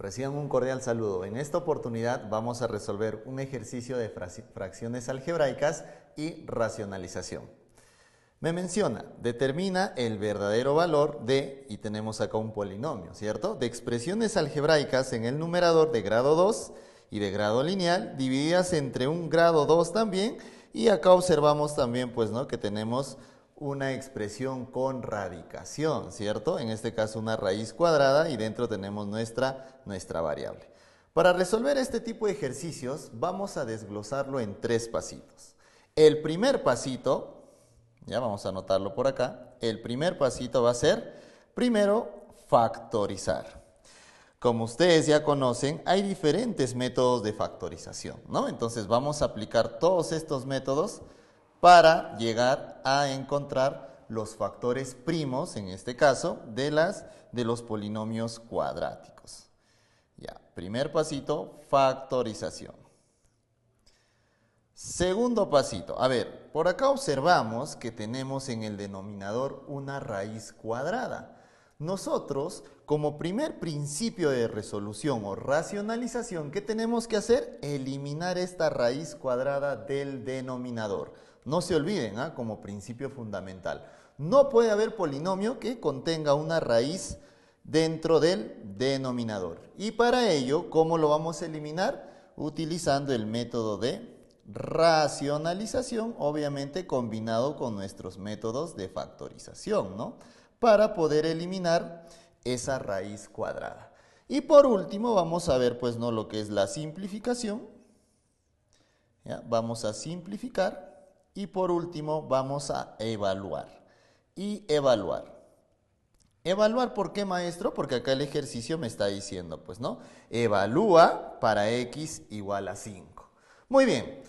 Reciban un cordial saludo. En esta oportunidad vamos a resolver un ejercicio de fracciones algebraicas y racionalización. Me menciona, determina el verdadero valor de, y tenemos acá un polinomio, ¿cierto? De expresiones algebraicas en el numerador de grado 2 y de grado lineal, divididas entre un grado 2 también, y acá observamos también, pues, ¿no? Que tenemos una expresión con radicación, ¿cierto? En este caso una raíz cuadrada y dentro tenemos nuestra, nuestra variable. Para resolver este tipo de ejercicios vamos a desglosarlo en tres pasitos. El primer pasito, ya vamos a anotarlo por acá, el primer pasito va a ser primero factorizar. Como ustedes ya conocen, hay diferentes métodos de factorización, ¿no? Entonces vamos a aplicar todos estos métodos para llegar a encontrar los factores primos, en este caso, de, las, de los polinomios cuadráticos. Ya, primer pasito, factorización. Segundo pasito, a ver, por acá observamos que tenemos en el denominador una raíz cuadrada. Nosotros, como primer principio de resolución o racionalización, ¿qué tenemos que hacer? Eliminar esta raíz cuadrada del denominador. No se olviden, ¿ah? como principio fundamental. No puede haber polinomio que contenga una raíz dentro del denominador. Y para ello, ¿cómo lo vamos a eliminar? Utilizando el método de racionalización, obviamente combinado con nuestros métodos de factorización, Para poder eliminar esa raíz cuadrada. Y por último, vamos a ver, pues, ¿no? Lo que es la simplificación. Vamos a simplificar. Y por último, vamos a evaluar. Y evaluar. Evaluar, ¿por qué maestro? Porque acá el ejercicio me está diciendo, pues, ¿no? Evalúa para x igual a 5. Muy bien.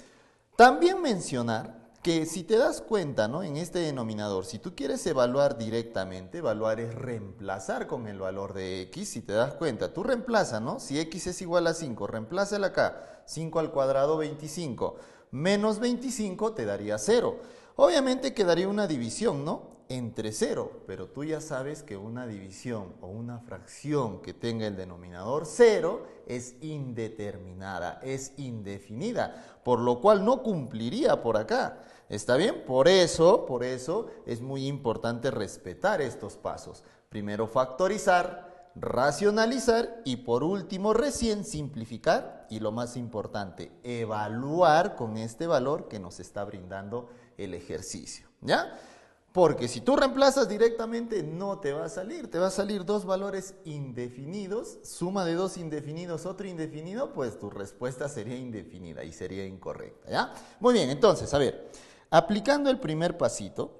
También mencionar que si te das cuenta, ¿no? En este denominador, si tú quieres evaluar directamente, evaluar es reemplazar con el valor de x, si te das cuenta, tú reemplaza, ¿no? Si x es igual a 5, reemplázala acá, 5 al cuadrado, 25 menos 25 te daría 0. Obviamente quedaría una división, ¿no? Entre 0, pero tú ya sabes que una división o una fracción que tenga el denominador 0 es indeterminada, es indefinida, por lo cual no cumpliría por acá. ¿Está bien? Por eso, por eso es muy importante respetar estos pasos. Primero factorizar, racionalizar y por último recién simplificar y lo más importante, evaluar con este valor que nos está brindando el ejercicio, ¿ya? Porque si tú reemplazas directamente no te va a salir, te va a salir dos valores indefinidos, suma de dos indefinidos, otro indefinido, pues tu respuesta sería indefinida y sería incorrecta, ¿ya? Muy bien, entonces, a ver, aplicando el primer pasito,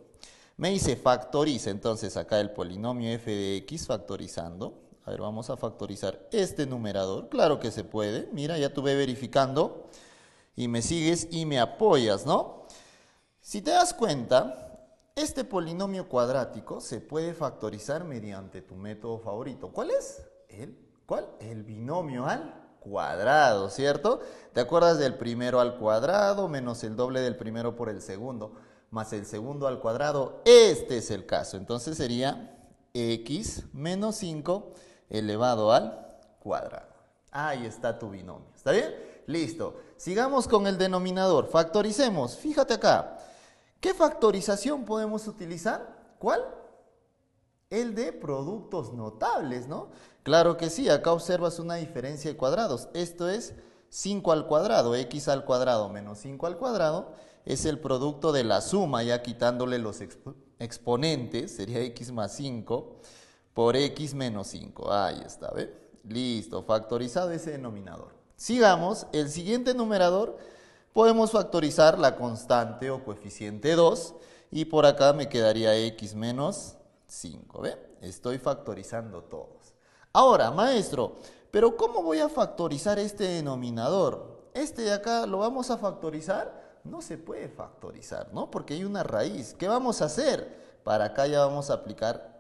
me dice factoriza, entonces acá el polinomio f de x factorizando, a ver, vamos a factorizar este numerador. Claro que se puede. Mira, ya tuve verificando y me sigues y me apoyas, ¿no? Si te das cuenta, este polinomio cuadrático se puede factorizar mediante tu método favorito. ¿Cuál es? El, ¿Cuál? El binomio al cuadrado, ¿cierto? ¿Te acuerdas del primero al cuadrado menos el doble del primero por el segundo más el segundo al cuadrado? Este es el caso. Entonces sería x menos 5 elevado al cuadrado. Ahí está tu binomio. ¿Está bien? Listo. Sigamos con el denominador. Factoricemos. Fíjate acá. ¿Qué factorización podemos utilizar? ¿Cuál? El de productos notables, ¿no? Claro que sí. Acá observas una diferencia de cuadrados. Esto es 5 al cuadrado. X al cuadrado menos 5 al cuadrado es el producto de la suma, ya quitándole los exponentes. Sería X más 5 por x menos 5. Ahí está, ¿ve? Listo, factorizado ese denominador. Sigamos, el siguiente numerador podemos factorizar la constante o coeficiente 2 y por acá me quedaría x menos 5, ¿ve? Estoy factorizando todos. Ahora, maestro, pero ¿cómo voy a factorizar este denominador? Este de acá lo vamos a factorizar, no se puede factorizar, ¿no? Porque hay una raíz. ¿Qué vamos a hacer? Para acá ya vamos a aplicar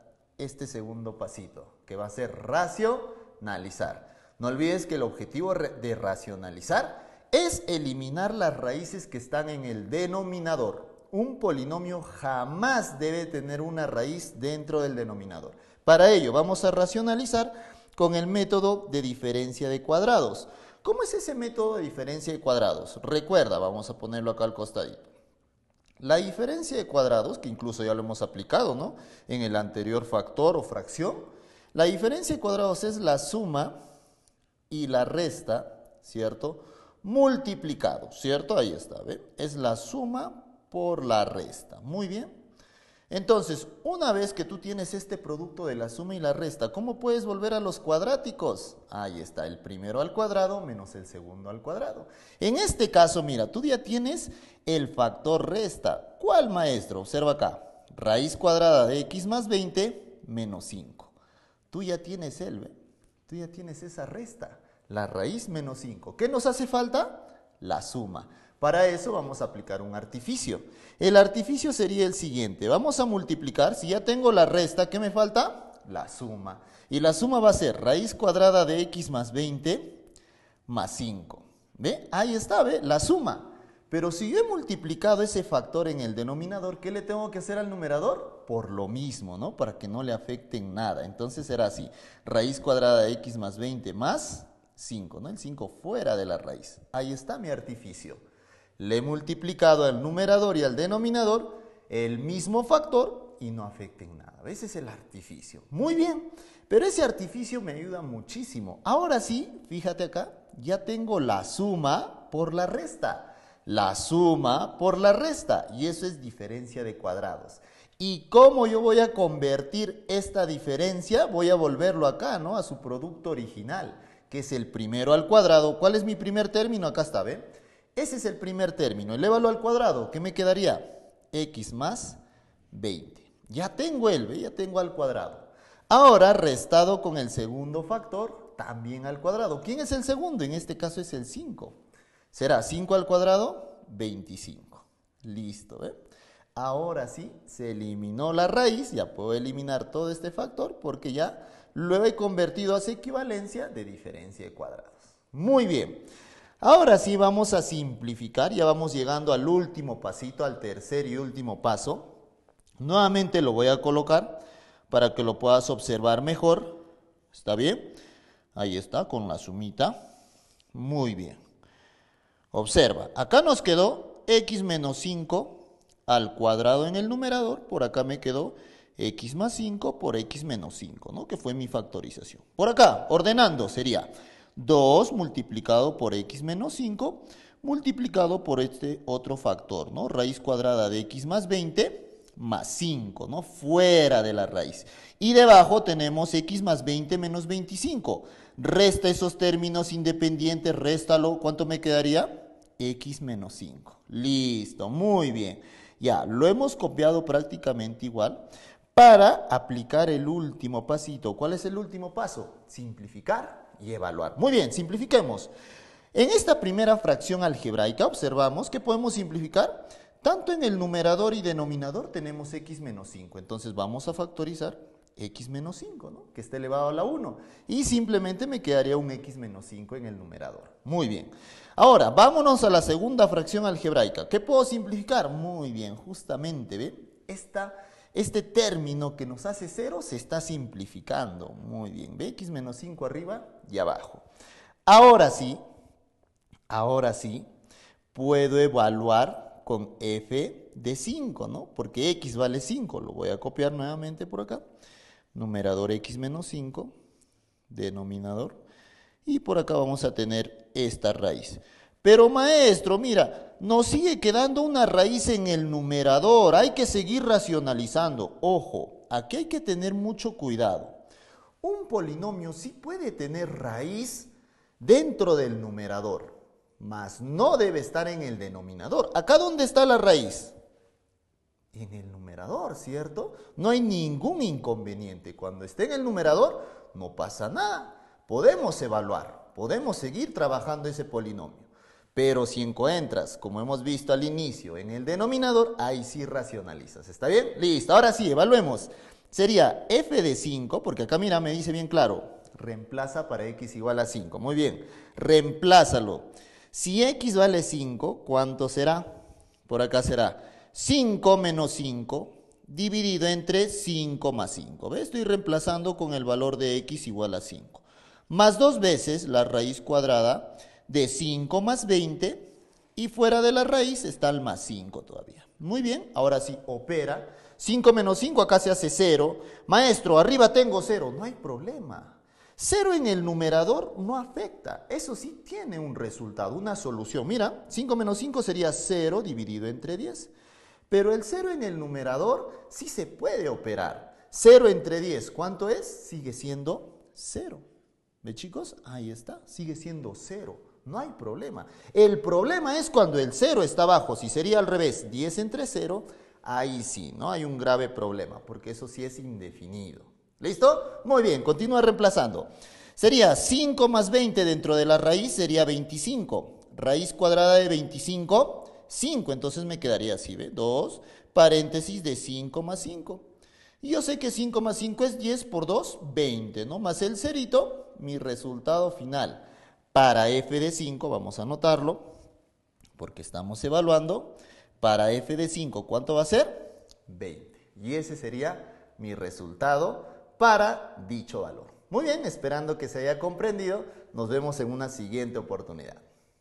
este segundo pasito, que va a ser racionalizar. No olvides que el objetivo de racionalizar es eliminar las raíces que están en el denominador. Un polinomio jamás debe tener una raíz dentro del denominador. Para ello vamos a racionalizar con el método de diferencia de cuadrados. ¿Cómo es ese método de diferencia de cuadrados? Recuerda, vamos a ponerlo acá al costadito. La diferencia de cuadrados, que incluso ya lo hemos aplicado ¿no? en el anterior factor o fracción, la diferencia de cuadrados es la suma y la resta, ¿cierto? Multiplicado, ¿cierto? Ahí está, ¿ven? Es la suma por la resta. Muy bien. Entonces, una vez que tú tienes este producto de la suma y la resta, ¿cómo puedes volver a los cuadráticos? Ahí está el primero al cuadrado menos el segundo al cuadrado. En este caso, mira, tú ya tienes el factor resta. ¿Cuál, maestro? Observa acá. Raíz cuadrada de x más 20 menos 5. Tú ya tienes el, Tú ya tienes esa resta. La raíz menos 5. ¿Qué nos hace falta? La suma. Para eso vamos a aplicar un artificio. El artificio sería el siguiente. Vamos a multiplicar, si ya tengo la resta, ¿qué me falta? La suma. Y la suma va a ser raíz cuadrada de x más 20 más 5. ¿Ve? Ahí está, ¿ve? La suma. Pero si yo he multiplicado ese factor en el denominador, ¿qué le tengo que hacer al numerador? Por lo mismo, ¿no? Para que no le afecten nada. Entonces será así. Raíz cuadrada de x más 20 más 5, ¿no? El 5 fuera de la raíz. Ahí está mi artificio. Le he multiplicado al numerador y al denominador el mismo factor y no afecten nada. Ese es el artificio. Muy bien, pero ese artificio me ayuda muchísimo. Ahora sí, fíjate acá, ya tengo la suma por la resta. La suma por la resta. Y eso es diferencia de cuadrados. ¿Y cómo yo voy a convertir esta diferencia? Voy a volverlo acá, ¿no? A su producto original, que es el primero al cuadrado. ¿Cuál es mi primer término? Acá está, ¿ven? Ese es el primer término. Elévalo al cuadrado, ¿qué me quedaría x más 20. Ya tengo el, ya tengo al cuadrado. Ahora, restado con el segundo factor, también al cuadrado. ¿Quién es el segundo? En este caso es el 5. Será 5 al cuadrado, 25. Listo, ¿eh? Ahora sí, se eliminó la raíz, ya puedo eliminar todo este factor porque ya lo he convertido a su equivalencia de diferencia de cuadrados. Muy bien. Ahora sí vamos a simplificar, ya vamos llegando al último pasito, al tercer y último paso. Nuevamente lo voy a colocar para que lo puedas observar mejor. ¿Está bien? Ahí está, con la sumita. Muy bien. Observa, acá nos quedó x menos 5 al cuadrado en el numerador, por acá me quedó x más 5 por x menos 5, ¿no? Que fue mi factorización. Por acá, ordenando, sería 2 multiplicado por x menos 5 multiplicado por este otro factor, ¿no? Raíz cuadrada de x más 20 más 5, ¿no? Fuera de la raíz. Y debajo tenemos x más 20 menos 25. Resta esos términos independientes, réstalo. ¿Cuánto me quedaría? x menos 5. Listo, muy bien. Ya, lo hemos copiado prácticamente igual para aplicar el último pasito. ¿Cuál es el último paso? Simplificar y evaluar. Muy bien, simplifiquemos. En esta primera fracción algebraica observamos que podemos simplificar tanto en el numerador y denominador tenemos x menos 5. Entonces vamos a factorizar x menos 5, ¿no? que está elevado a la 1. Y simplemente me quedaría un x menos 5 en el numerador. Muy bien. Ahora, vámonos a la segunda fracción algebraica. ¿Qué puedo simplificar? Muy bien, justamente, ¿ven? Esta este término que nos hace cero se está simplificando. Muy bien, bx menos 5 arriba y abajo. Ahora sí, ahora sí, puedo evaluar con f de 5, ¿no? Porque x vale 5, lo voy a copiar nuevamente por acá. Numerador x menos 5, denominador. Y por acá vamos a tener esta raíz. Pero maestro, mira, nos sigue quedando una raíz en el numerador, hay que seguir racionalizando. Ojo, aquí hay que tener mucho cuidado. Un polinomio sí puede tener raíz dentro del numerador, mas no debe estar en el denominador. ¿Acá dónde está la raíz? En el numerador, ¿cierto? No hay ningún inconveniente. Cuando esté en el numerador, no pasa nada. Podemos evaluar, podemos seguir trabajando ese polinomio. Pero si encuentras, como hemos visto al inicio, en el denominador, ahí sí racionalizas. ¿Está bien? Listo. Ahora sí, evaluemos. Sería f de 5, porque acá mira, me dice bien claro, reemplaza para x igual a 5. Muy bien, reemplázalo. Si x vale 5, ¿cuánto será? Por acá será 5 menos 5 dividido entre 5 más 5. ¿Ves? Estoy reemplazando con el valor de x igual a 5. Más dos veces la raíz cuadrada de 5 más 20 y fuera de la raíz está el más 5 todavía. Muy bien, ahora sí, opera. 5 menos 5 acá se hace 0. Maestro, arriba tengo 0, no hay problema. 0 en el numerador no afecta, eso sí tiene un resultado, una solución. Mira, 5 menos 5 sería 0 dividido entre 10. Pero el 0 en el numerador sí se puede operar. 0 entre 10, ¿cuánto es? Sigue siendo 0. ¿Ve chicos? Ahí está, sigue siendo 0. No hay problema. El problema es cuando el 0 está abajo. Si sería al revés, 10 entre 0, ahí sí, ¿no? Hay un grave problema, porque eso sí es indefinido. ¿Listo? Muy bien, continúa reemplazando. Sería 5 más 20 dentro de la raíz, sería 25. Raíz cuadrada de 25, 5. Entonces me quedaría así, ¿ve? 2 paréntesis de 5 más 5. Y yo sé que 5 más 5 es 10 por 2, 20, ¿no? Más el cerito, mi resultado final. Para f de 5, vamos a anotarlo, porque estamos evaluando, para f de 5, ¿cuánto va a ser? 20. Y ese sería mi resultado para dicho valor. Muy bien, esperando que se haya comprendido, nos vemos en una siguiente oportunidad.